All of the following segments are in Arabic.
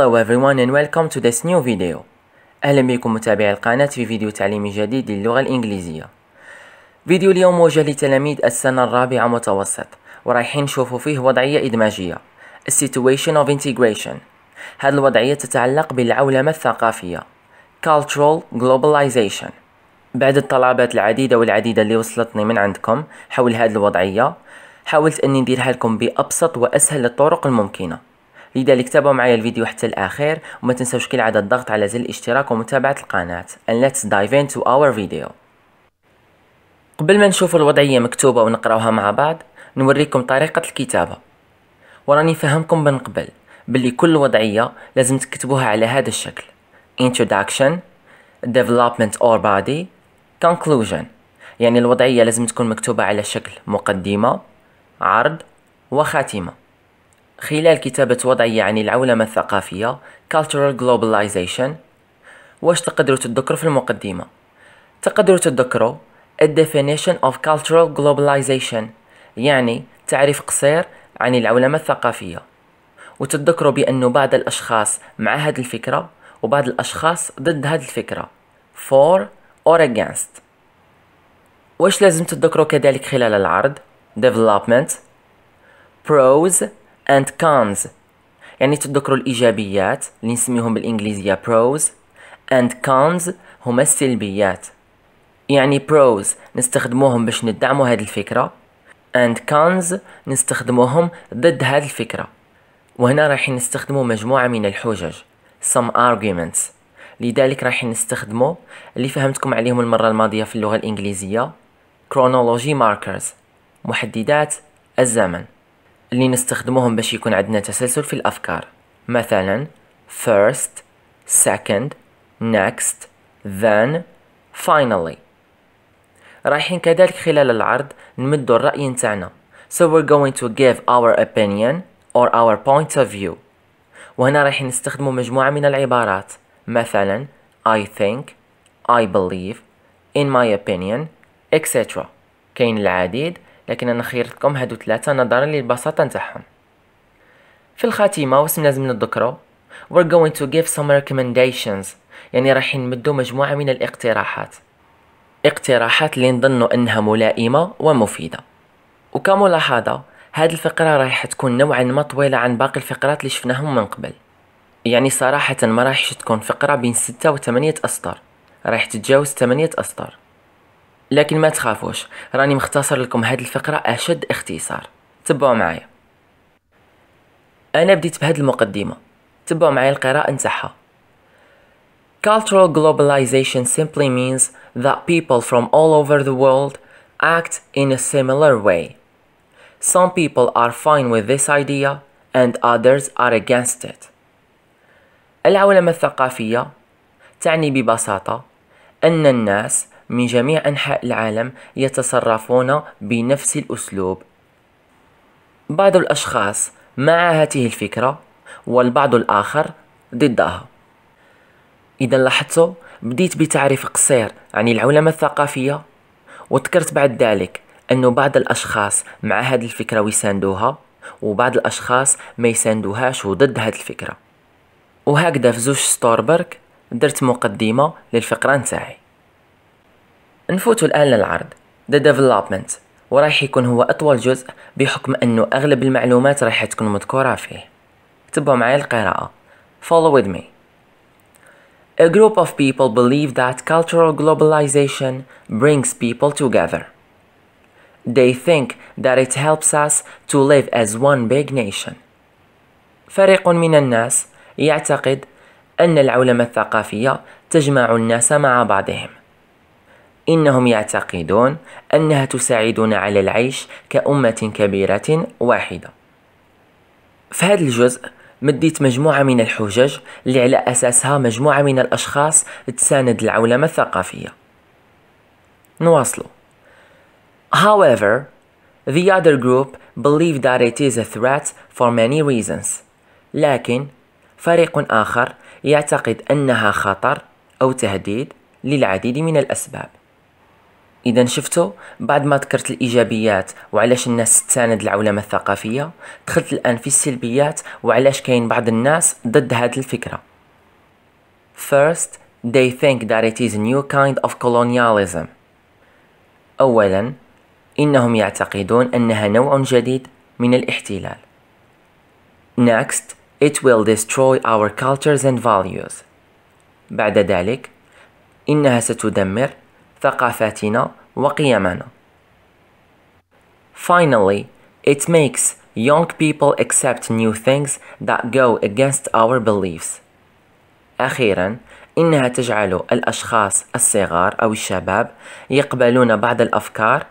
Hello everyone and welcome to this new video. أهلا بكم متابعي القناة في فيديو تعليمي جديد للغة الإنجليزية. فيديو اليوم موجه لتلاميذ السنة الرابعة متوسط ورايحين نشوفوا فيه وضعية إدماجية situation of integration. هذه الوضعية تتعلق بالعولمة الثقافية Cultural Globalization. بعد الطلبات العديدة والعديدة اللي وصلتني من عندكم حول هذه الوضعية حاولت أني نديرها لكم بأبسط وأسهل الطرق الممكنة لذلك تابعوا معايا الفيديو حتى الاخير وما تنساوش كالعاده الضغط على زر الاشتراك ومتابعه القناه and let's dive into our video قبل ما نشوف الوضعيه مكتوبه ونقراوها مع بعض نوريكم طريقه الكتابه وراني فهمكم من قبل باللي كل وضعيه لازم تكتبوها على هذا الشكل introduction development or body conclusion يعني الوضعيه لازم تكون مكتوبه على شكل مقدمه عرض وخاتمه خلال كتابة وضعية عن العولمة الثقافية Cultural Globalization واش تقدروا تذكروا في المقدمة تقدروا تذكروا A Definition of Cultural Globalization يعني تعريف قصير عن العولمة الثقافية وتذكروا بأن بعض الأشخاص مع هذه الفكرة وبعض الأشخاص ضد هذه الفكرة for or against واش لازم تذكروا كذلك خلال العرض development pros and cons يعني تذكروا الإيجابيات اللي نسميهم بالإنجليزية pros and cons هما السلبيات يعني pros نستخدموهم باش ندعموا هذه الفكرة and cons نستخدموهم ضد هذه الفكرة وهنا راح نستخدموا مجموعة من الحجج some arguments لذلك راح نستخدموا اللي فهمتكم عليهم المرة الماضية في اللغة الإنجليزية chronology markers محددات الزمن اللي نستخدموهم باش يكون عندنا تسلسل في الأفكار مثلا first second next then finally رايحين كذلك خلال العرض نمدوا الرأي نتاعنا so we're going to give our opinion or our point of view وهنا رايحين نستخدموا مجموعة من العبارات مثلا I think I believe in my opinion etc كاين العديد لكن انا خيرتكم هادو ثلاثه نظرا للبساطه نتاعهم في الخاتمه واش لازم نذكرو we're going to give some recommendations يعني راح نمدو مجموعه من الاقتراحات اقتراحات اللي نظنوا انها ملائمه ومفيده وكملاحظه هاد الفقرة رايح تكون نوعا ما طويلة عن باقي الفقرات اللي شفناهم من قبل يعني صراحة ما راحش تكون فقرة بين ستة وثمانية أسطر رايح تتجاوز ثمانية أسطر لكن ما تخافوش راني مختصر لكم هاد الفقرة أشد اختصار تبعوا معايا أنا بديت بهاد المقدمة تبعوا معايا القراءة نتاعها Cultural globalization simply means that people from all over the world act in a similar way. Some people are fine with this idea and others are against it. العولمة الثقافية تعني ببساطة أن الناس من جميع أنحاء العالم يتصرفون بنفس الأسلوب بعض الأشخاص مع هذه الفكرة والبعض الآخر ضدها إذا لاحظتوا بديت بتعريف قصير عن العولمة الثقافية وذكرت بعد ذلك أن بعض الأشخاص مع هذه الفكرة ويساندوها وبعض الأشخاص ما يساندوهاش وضد هذه الفكرة وهكذا في زوج ستوربرك درت مقدمة للفقرة نتاعي نفوتوا الآن للعرض The Development ورايح يكون هو أطول جزء بحكم أنه أغلب المعلومات رايح تكون مذكورة فيه تبعوا معي القراءة Follow with me A group of people believe that cultural globalization brings people together. They think that it helps us to live as one big nation. فريق من الناس يعتقد أن العولمة الثقافية تجمع الناس مع بعضهم. إنهم يعتقدون أنها تساعدنا على العيش كأمة كبيرة واحدة في هذا الجزء مديت مجموعة من الحجج اللي على أساسها مجموعة من الأشخاص تساند العولمة الثقافية نواصلوا However, the other group believe that it is a threat for many reasons لكن فريق آخر يعتقد أنها خطر أو تهديد للعديد من الأسباب اذا شفتوا بعد ما ذكرت الايجابيات وعلاش الناس تساند العولمه الثقافيه دخلت الان في السلبيات وعلاش كاين بعض الناس ضد هذه الفكره first they think that it is a new kind of colonialism اولا انهم يعتقدون انها نوع جديد من الاحتلال next it will destroy our cultures and values بعد ذلك انها ستدمر ثقافاتنا وقيمنا. Finally, it makes young people accept new things that go against our beliefs. أخيرا إنها تجعل الأشخاص الصغار أو الشباب يقبلون بعض الأفكار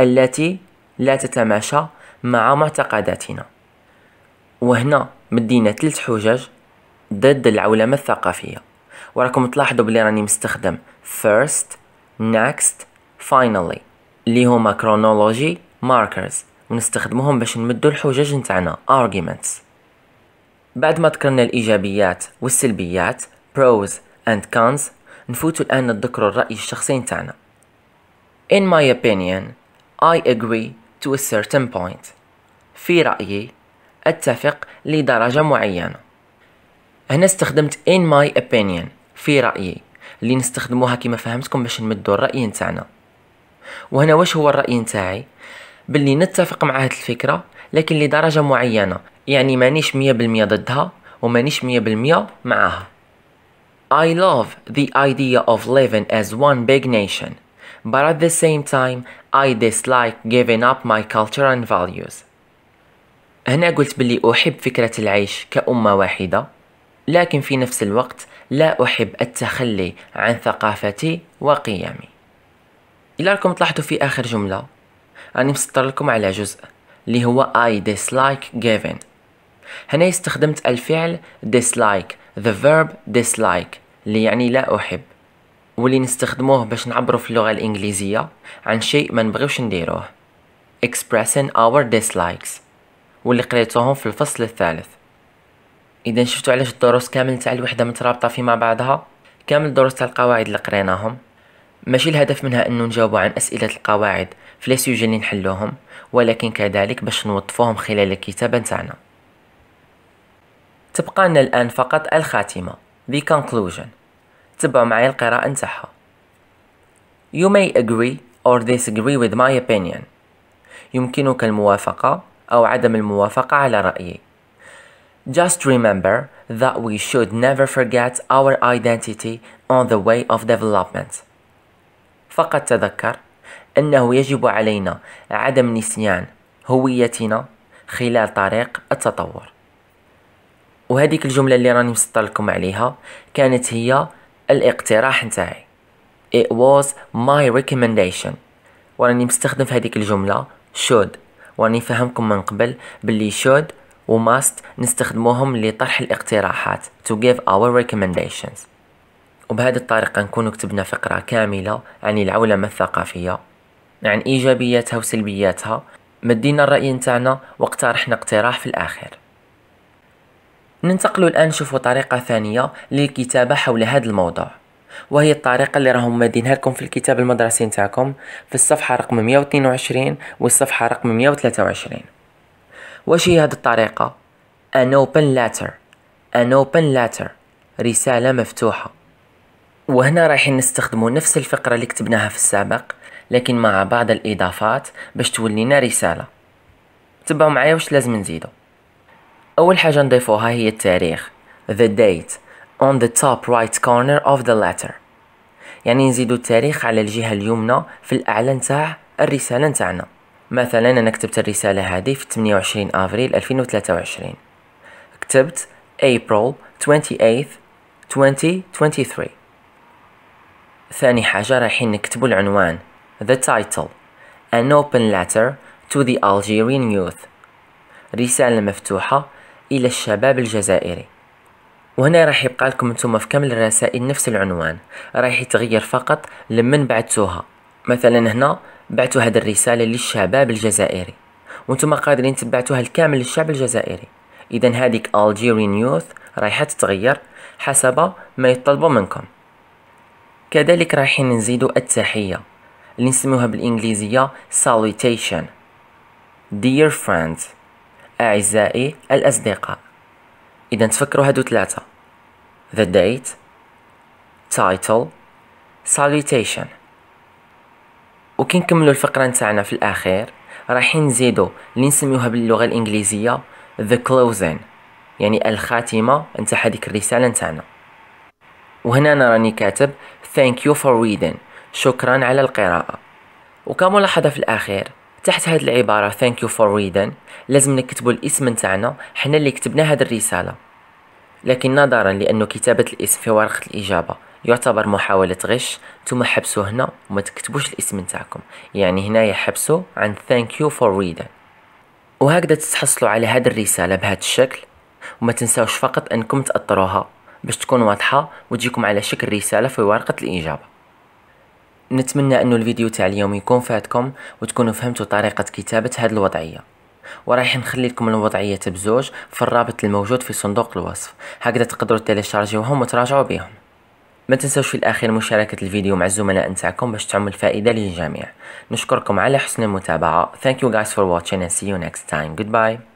التي لا تتماشى مع معتقداتنا وهنا مدينا ثلاث حجج ضد العولمة الثقافية وراكم تلاحظوا بلي راني مستخدم first next finally اللي هما chronology markers ونستخدمهم باش نمدوا الحجج نتاعنا arguments بعد ما ذكرنا الإيجابيات والسلبيات pros and cons نفوتو الآن نتذكروا الرأي الشخصي نتاعنا In my opinion I agree to a certain point في رأيي أتفق لدرجة معينة هنا استخدمت in my opinion في رأيي اللي نستخدموها كما فهمتكم باش نمدوا الراي نتاعنا وهنا واش هو الراي نتاعي باللي نتفق مع هذه الفكره لكن لدرجه معينه يعني مانيش 100% ضدها ومانيش 100% معها I love the idea of living as one big nation but at the same time I dislike giving up my culture and values هنا قلت باللي أحب فكرة العيش كأمة واحدة لكن في نفس الوقت لا أحب التخلي عن ثقافتي وقيمي إلا راكم تلاحظوا في آخر جملة راني مسطر لكم على جزء اللي هو I dislike given هنا استخدمت الفعل dislike the verb dislike اللي يعني لا أحب واللي نستخدموه باش نعبرو في اللغة الإنجليزية عن شيء ما نبغيوش نديروه expressing our dislikes واللي قريتوهم في الفصل الثالث اذا شفتوا علاش الدروس كامل تاع الوحده مترابطه فيما بعضها كامل الدروس تاع القواعد اللي قريناهم ماشي الهدف منها انه نجاوبوا عن اسئله القواعد في لي سوجي اللي نحلوهم ولكن كذلك باش نوظفوهم خلال الكتابه تاعنا تبقى لنا الان فقط الخاتمه the conclusion تبعوا معي القراءه نتاعها you may agree or disagree with my opinion يمكنك الموافقه او عدم الموافقه على رايي Just remember that we should never forget our identity on the way of development. فقط تذكر أنه يجب علينا عدم نسيان هويتنا خلال طريق التطور وهذه الجملة اللي راني مسطر لكم عليها كانت هي الاقتراح نتاعي It was my recommendation وراني مستخدم في هذه الجملة should وراني فهمكم من قبل باللي should وماست نستخدموهم لطرح الاقتراحات to give our recommendations وبهذه الطريقة نكون كتبنا فقرة كاملة عن العولمة الثقافية عن إيجابياتها وسلبياتها مدينا الرأي نتاعنا واقترحنا اقتراح في الآخر ننتقل الآن نشوفوا طريقة ثانية للكتابة حول هذا الموضوع وهي الطريقة اللي راهم مدينها لكم في الكتاب المدرسي نتاعكم في الصفحة رقم 122 والصفحة رقم 123 واش هي هذه الطريقة an open letter an open letter رسالة مفتوحة وهنا رايحين نستخدموا نفس الفقرة اللي كتبناها في السابق لكن مع بعض الإضافات باش تولينا رسالة تبعوا معايا واش لازم نزيدو أول حاجة نضيفوها هي التاريخ the date on the top right corner of the letter يعني نزيدو التاريخ على الجهة اليمنى في الأعلى نتاع الرسالة نتاعنا مثلا أنا كتبت الرسالة هذه في 28 أفريل 2023 كتبت April 28 2023 ثاني حاجة رايحين نكتبوا العنوان The title An open letter to the Algerian youth رسالة مفتوحة إلى الشباب الجزائري وهنا راح يبقى لكم انتم في كامل الرسائل نفس العنوان راح يتغير فقط لمن بعتوها مثلا هنا بعتوا هاد الرسالة للشباب الجزائري وانتم قادرين تبعتوها الكامل للشعب الجزائري اذا هذيك Algerian يوث رايحة تتغير حسب ما يطلبوا منكم كذلك رايحين نزيدو التحية اللي نسميوها بالإنجليزية salutation dear friends أعزائي الأصدقاء إذا تفكروا هادو ثلاثة the date title salutation وكي نكملوا الفقره نتاعنا في الاخير رايحين نزيدوا اللي نسميوها باللغه الانجليزيه the closing يعني الخاتمه نتاع هذيك الرساله نتاعنا وهنا انا راني كاتب thank you for reading شكرا على القراءه وكملاحظه في الاخير تحت هذه العبارة thank you for reading لازم نكتبوا الاسم نتاعنا حنا اللي كتبنا هذه الرسالة لكن نظرا لأنه كتابة الاسم في ورقة الإجابة يعتبر محاولة غش ثم حبسوا هنا وما تكتبوش الاسم نتاعكم يعني هنايا يحبسوا عن thank you for reading وهكذا تتحصلوا على هذه الرسالة بهذا الشكل وما تنساوش فقط انكم تأطروها باش تكون واضحة وتجيكم على شكل رسالة في ورقة الإجابة نتمنى أن الفيديو تاع اليوم يكون فاتكم وتكونوا فهمتوا طريقة كتابة هذه الوضعية وراح نخلي لكم الوضعية بزوج في الرابط الموجود في صندوق الوصف هكذا تقدروا تيليشارجيوهم وتراجعوا بيهم ما تنسوش في الأخير مشاركة الفيديو مع الزملاء نتاعكم باش تعم الفائدة للجميع نشكركم على حسن المتابعة Thank you guys for watching and see you next time Goodbye